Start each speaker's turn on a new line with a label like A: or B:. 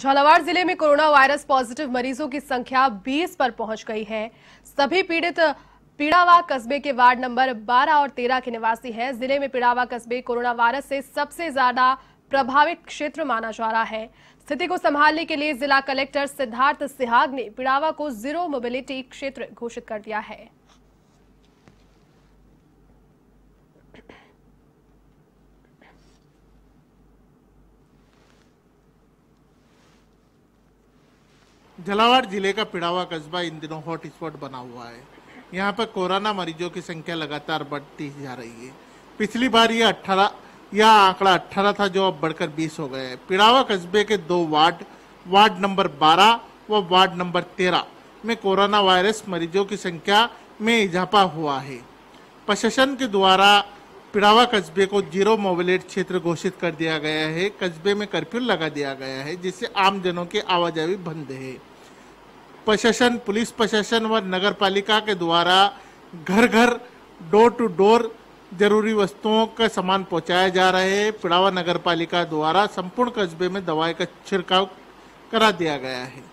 A: झालावाड़ जिले में corona virus positive मरीजों की संख्या 20 पर पहुंच गई है सभी पीड़ित पीड़ावा कस्बे के वार्ड नंबर 12 और 13 के निवासी हैं जिले में पीड़ावा कस्बे कोरोना वायरस से सबसे ज्यादा प्रभावित क्षेत्र माना जा रहा है स्थिति को संभालने के लिए जिला कलेक्टर सिद्धार्थ सिहाग ने पीड़ावा को जीरो मोबिलिटी क्षेत्र घोषित कर दिया है
B: झलावाड़ जिले का पिड़ावा कस्बा इन दिनों हॉट स्पॉट बना हुआ है यहाँ पर कोरोना मरीजों की संख्या लगातार बढ़ती जा रही है पिछली बार यह अट्ठारह यह आंकड़ा अट्ठारह था जो अब बढ़कर बीस हो गया है पिड़ावा कस्बे के दो वार्ड वार्ड नंबर बारह व वार्ड नंबर तेरह में कोरोना वायरस मरीजों की संख्या में इजाफा हुआ है प्रशासन के द्वारा पिड़ावा कस्बे को जीरो मोबिलेट क्षेत्र घोषित कर दिया गया है कस्बे में कर्फ्यू लगा दिया गया है जिससे आमजनों की आवाजाही बंद है प्रशासन पुलिस प्रशासन व नगर पालिका के द्वारा घर घर डोर टू डोर जरूरी वस्तुओं का सामान पहुंचाया जा रहा है पिड़ावा नगर पालिका द्वारा संपूर्ण कस्बे में दवाई का छिड़काव करा दिया गया है